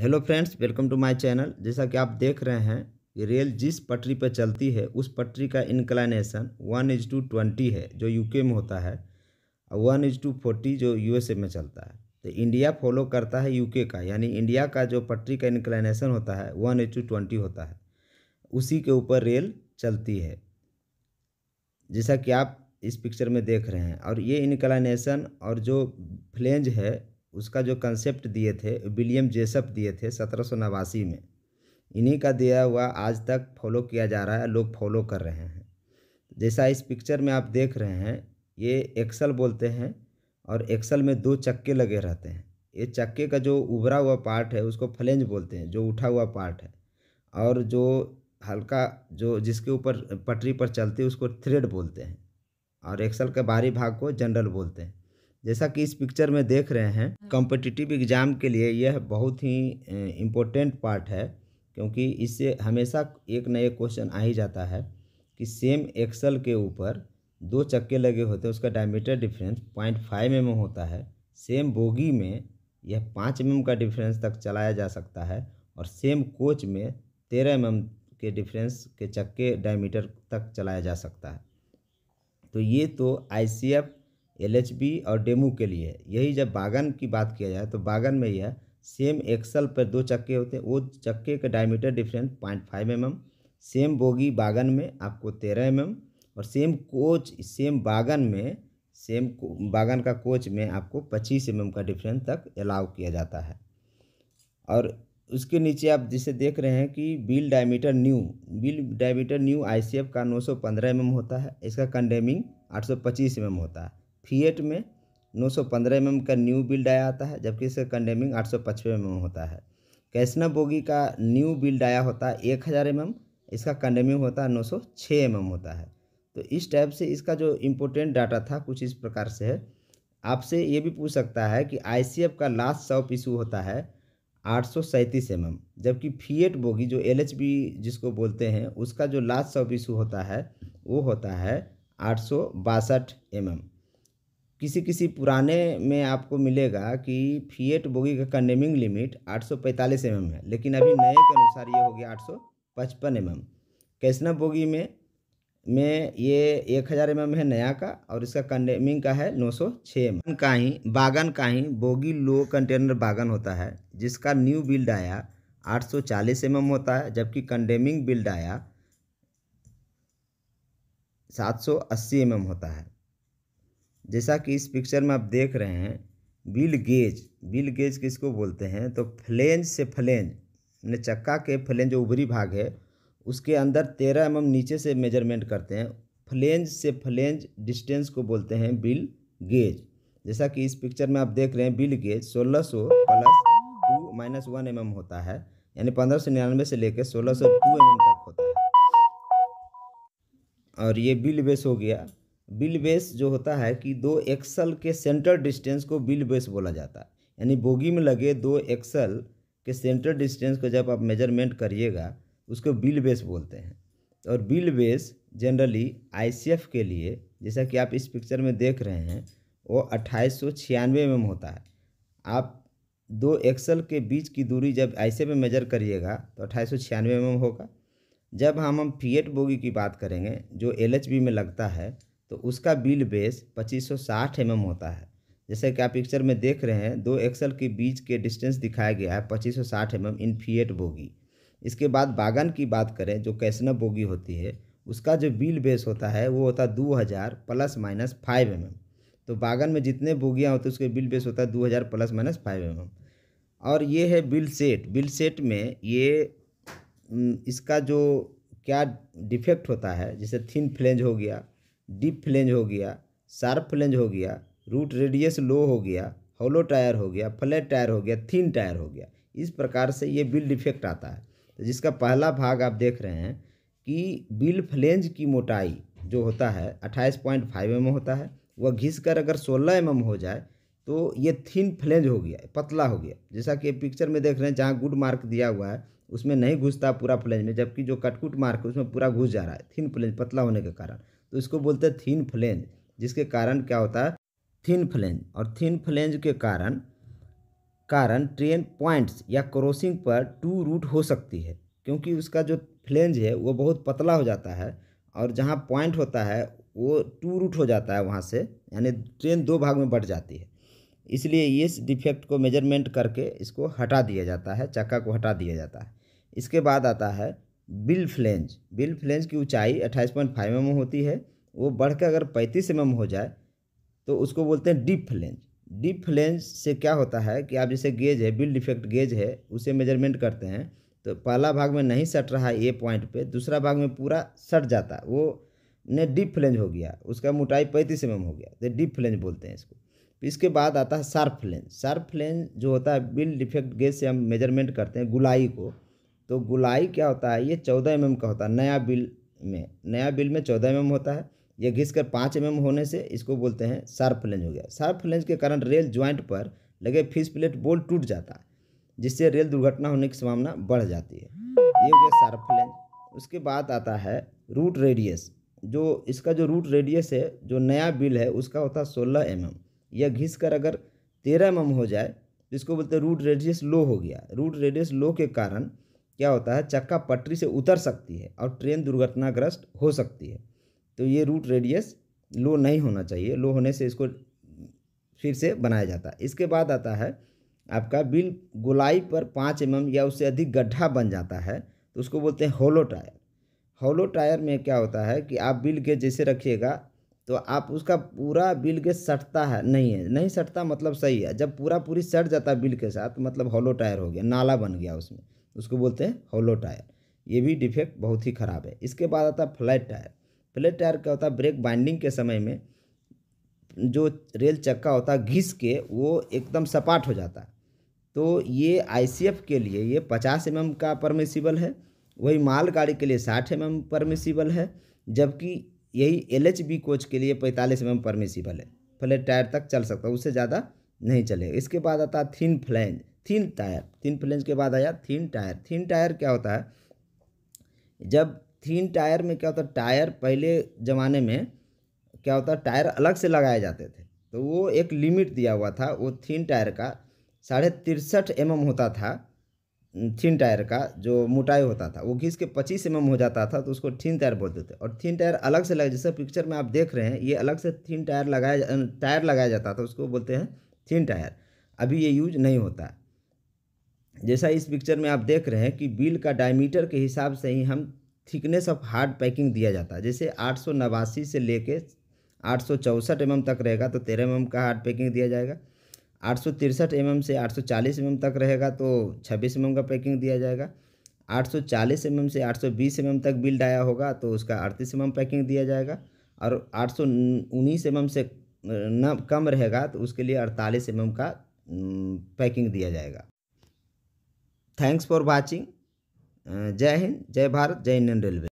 Hello friends welcome to my channel जैसा कि आप देख रहे हैं कि रेल जिस पटरी पर चलती है उस पटरी का inclination one is to twenty है जो यूके में होता है और वन इज टू फोर्टी जो यूएसए में चलता है तो इंडिया फॉलो करता है यूके का यानी इंडिया का जो पटरी का इंक्लाइनेशन होता है वन इज टू ट्वेंटी होता है उसी के ऊपर रेल चलती है जैसा कि आप इस पिक्चर में देख रहे हैं और ये इंक्लाइनेशन और जो फ्लेंज है उसका जो कंसेप्ट दिए थे विलियम जेसप दिए थे सत्रह सौ नवासी में इन्हीं का दिया हुआ आज तक फॉलो किया जा रहा है लोग फॉलो कर रहे हैं जैसा इस पिक्चर में आप देख रहे हैं ये एक्सल बोलते हैं और एक्सल में दो चक्के लगे रहते हैं ये चक्के का जो उभरा हुआ पार्ट है उसको फ्लेंज बोलते हैं जो उठा हुआ पार्ट है और जो हल्का जो जिसके ऊपर पटरी पर चलती है उसको थ्रेड बोलते हैं और एक्सल के बाहरी भाग को जनरल बोलते हैं जैसा कि इस पिक्चर में देख रहे हैं कॉम्पिटिटिव हाँ। एग्ज़ाम के लिए यह बहुत ही इम्पोर्टेंट पार्ट है क्योंकि इससे हमेशा एक न एक क्वेश्चन आ ही जाता है कि सेम एक्सल के ऊपर दो चक्के लगे होते हैं उसका diameter difference point five M होता है सेम बोगी में यह पाँच एम mm का डिफरेंस तक चलाया जा सकता है और सेम कोच में तेरह एम mm के डिफरेंस के चक्के डायमीटर तक चलाया जा सकता है तो ये तो आई एल और डेमू के लिए यही जब बागन की बात किया जाए तो बागन में यह सेम एक्सल पर दो चक्के होते हैं वो चक्के का diameter difference point five M M same bogie wagon में आपको तेरह एम एम और सेम कोच सेम बागन में सेम बागन का कोच में आपको पच्चीस एम एम का डिफरेंस तक अलाउ किया जाता है और उसके नीचे आप जिसे देख रहे हैं कि wheel diameter new wheel diameter new ICF का 915 सौ mm होता है इसका कंडेमिंग 825 सौ mm होता है फीएट में 915 mm का न्यू बिल्ड आया आता है जबकि इसका कंडेमिंग 855 mm होता है कैसना बोगी का न्यू बिल्ड आया होता है एक हज़ार एम इसका कंडेमिंग होता है नौ सौ छः एम होता है तो इस टाइप से इसका जो इम्पोर्टेंट डाटा था कुछ इस प्रकार से है आपसे ये भी पूछ सकता है कि आई का लास्ट सॉप इशू होता है आठ सौ सैंतीस एम जबकि फीएट बोगी जो एल जिसको बोलते हैं उसका जो लास्ट सॉप इशू होता है वो होता है आठ सौ बासठ एम किसी किसी पुराने में आपको मिलेगा कि फीएट बोगी का कंडेमिंग लिमिट 845 एम mm है लेकिन अभी नए के अनुसार ये हो गया 855 एम mm कैसना बोगी में में ये 1000 एम mm है नया का और इसका कंडेमिंग का है 906 सौ mm ही बागन का ही बोगी लो कंटेनर बागन होता है जिसका न्यू बिल्ड आया 840 एम mm होता है जबकि कंडेमिंग बिल्ड आया 780 सौ mm होता है जैसा कि इस पिक्चर में आप देख रहे हैं बिल गेज बिल गेज किसको बोलते हैं तो फ्लेंज से फ्लेंज ने चक्का के फ्लेंज जो उभरी भाग है उसके अंदर तेरह एम mm नीचे से मेजरमेंट करते हैं फ्लेंज से फ्लेंज डिस्टेंस को बोलते हैं बिल गेज जैसा कि इस पिक्चर में आप देख रहे हैं बिल गेज सोलह सौ plus two minus one M होता है यानी पंद्रह सौ निन्यानवे से लेकर सोलह सौ टू एम mm तक होता है और ये बिल बेस हो गया बिल बेस जो होता है कि दो एक्सल के सेंटर डिस्टेंस को बिल बेस बोला जाता है यानी बोगी में लगे दो एक्सल के सेंटर डिस्टेंस को जब आप मेजरमेंट करिएगा उसको बिल बेस बोलते हैं और बिल बेस जनरली आईसीएफ के लिए जैसा कि आप इस पिक्चर में देख रहे हैं वो अट्ठाईस सौ छियानवे में होता है आप दो एक्सल के बीच की दूरी जब आई में मेजर करिएगा तो अट्ठाईस सौ छियानवे में होगा जब हम हम फीएट बोगी की बात करेंगे जो एल में लगता है तो उसका बिल बेस 2560 एम होता है जैसे कि आप पिक्चर में देख रहे हैं दो एक्सल के बीच के डिस्टेंस दिखाया गया है 2560 सौ एम इन फीएट बोगी इसके बाद बागन की बात करें जो कैसना बोगी होती है उसका जो बिल बेस होता है वो होता है दो हज़ार प्लस माइनस फाइव एम तो बागन में जितने बोगियाँ होती है उसके बिल बेस होता है दो हज़ार प्लस माइनस फाइव एम और ये है बिल सेट बिल सेट में ये इसका जो क्या डिफेक्ट होता है जैसे थिन फ्लेंज हो गया डीप फ्लेंज हो गया शार्प फ्लेंज हो गया रूट रेडियस लो हो गया हॉलो टायर हो गया फ्लैट टायर हो गया थीन टायर हो गया इस प्रकार से ये बिल डिफेक्ट आता है तो जिसका पहला भाग आप देख रहे हैं कि बिल फ्लेंज की मोटाई जो होता है अट्ठाईस पॉइंट फाइव एम mm होता है वह घिस कर अगर सोलह एम mm हो जाए तो ये थिन फ्लेंज हो गया पतला हो गया जैसा कि पिक्चर में देख रहे हैं जहाँ गुड मार्क दिया हुआ है उसमें नहीं घुसता पूरा फ्लेंज में जबकि जो कटकुट मार्क है उसमें पूरा घुस जा रहा है थिन फ्लेंज पतला होने के कारण तो इसको बोलते हैं थीन फ्लेंज जिसके कारण क्या होता है थिन फ्लेंज और थिन फ्लेंज के कारण कारण ट्रेन पॉइंट्स या क्रॉसिंग पर टू रूट हो सकती है क्योंकि उसका जो फ्लेंज है वो बहुत पतला हो जाता है और जहाँ पॉइंट होता है वो टू रूट हो जाता है वहाँ से यानी ट्रेन दो भाग में बढ़ जाती है इसलिए इस डिफेक्ट को मेजरमेंट करके इसको हटा दिया जाता है चक्का को हटा दिया जाता है इसके बाद आता है बिल फ्लेंज बिल फ्लेंज की ऊंचाई फाइव एम होती है वो बढ़कर अगर पैंतीस एम हो जाए तो उसको बोलते हैं डीप फ्लेंज डीप फ्लेंज से क्या होता है कि आप जैसे गेज है बिल डिफेक्ट गेज है उसे मेजरमेंट करते हैं तो पहला भाग में नहीं सट रहा है ए पॉइंट पे दूसरा भाग में पूरा सट जाता वो ने डीप फ्लेंज हो गया उसका मोटाई पैंतीस एम हो गया तो डीप फ्लेंज बोलते हैं इसको इसके बाद आता है सार्फ फ्लेंज सार्फ फ्लेंज जो होता है बिल डिफेक्ट गेज से हम मेजरमेंट करते हैं गुलाई को तो गुलाई क्या होता है ये चौदह एम का होता है नया बिल में नया बिल में चौदह एम होता है ये घिस कर पाँच एम होने से इसको बोलते हैं सार्प लेंज हो गया सार्प लेंज के कारण रेल ज्वाइंट पर लगे फिस प्लेट बोल टूट जाता है जिससे रेल दुर्घटना होने की संभावना बढ़ जाती है ये हो गया सार्प लेंज उसके बाद आता है रूट रेडियस जो इसका जो रूट रेडियस है जो नया बिल है उसका होता है सोलह एम एम यह घिस कर अगर तेरह एम हो जाए तो इसको बोलते हैं रूट रेडियस लो हो गया रूट रेडियस लो के कारण क्या होता है चक्का पटरी से उतर सकती है और ट्रेन दुर्घटनाग्रस्त हो सकती है तो ये रूट रेडियस लो नहीं होना चाहिए लो होने से इसको फिर से बनाया जाता है इसके बाद आता है आपका बिल गोलाई पर पाँच एम या उससे अधिक गड्ढा बन जाता है तो उसको बोलते हैं होलो टायर होलो टायर में क्या होता है कि आप बिल के जैसे रखिएगा तो आप उसका पूरा बिल के सटता है नहीं है नहीं सटता मतलब सही है जब पूरा पूरी सट जाता है बिल के साथ तो मतलब होलो टायर हो गया नाला बन गया उसमें उसको बोलते हैं होलो टायर ये भी डिफेक्ट बहुत ही ख़राब है इसके बाद आता है फ्लैट टायर फ्लैट टायर क्या होता है ब्रेक बाइंडिंग के समय में जो रेल चक्का होता है घिस के वो एकदम सपाट हो जाता है तो ये आई के लिए ये पचास एम का परमिसिबल है वही माल गाड़ी के लिए साठ एम mm परमिसिबल है जबकि यही एल एच बी कोच के लिए पैंतालीस एम mm परमिसिबल है फ्लैट टायर तक चल सकता है उससे ज़्यादा नहीं चलेगा इसके बाद आता thin flange thin tyre thin flange के बाद आया थिन टायर थिन टायर क्या होता है जब थिन टायर में क्या होता है टायर पहले ज़माने में क्या होता है टायर अलग से लगाए जाते थे तो वो एक लिमिट दिया हुआ था वो थिन टायर का साढ़े तिरसठ एम होता था थिन टायर का जो मोटाई होता था वो घिस के पच्चीस एम हो जाता था तो उसको थिन टायर बोलते थे और थिन टायर अलग से लगा जैसे पिक्चर में आप देख रहे हैं ये अलग से थिन टायर लगाया टायर लगाया जाता था उसको बोलते हैं थिन टायर अभी ये यूज नहीं होता है जैसा इस पिक्चर में आप देख रहे हैं कि बिल का डायमीटर के हिसाब से ही हम थिकनेस ऑफ हार्ड पैकिंग दिया जाता है जैसे आठ से लेके आठ सौ mm तक रहेगा तो तेरह एम mm का हार्ड पैकिंग दिया जाएगा आठ सौ तिरसठ एम से आठ सौ चालीस एम mm तक रहेगा तो छब्बीस एम mm का पैकिंग दिया जाएगा आठ सौ चालीस एम से आठ सौ बीस एम तक बिल आया होगा तो उसका अड़तीस एम पैकिंग दिया जाएगा और आठ सौ उन्नीस एम से न कम रहेगा तो उसके लिए अड़तालीस एम का पैकिंग दिया जाएगा थैंक्स फॉर वाचिंग जय हिंद जय भारत जय इंडियन रेलवे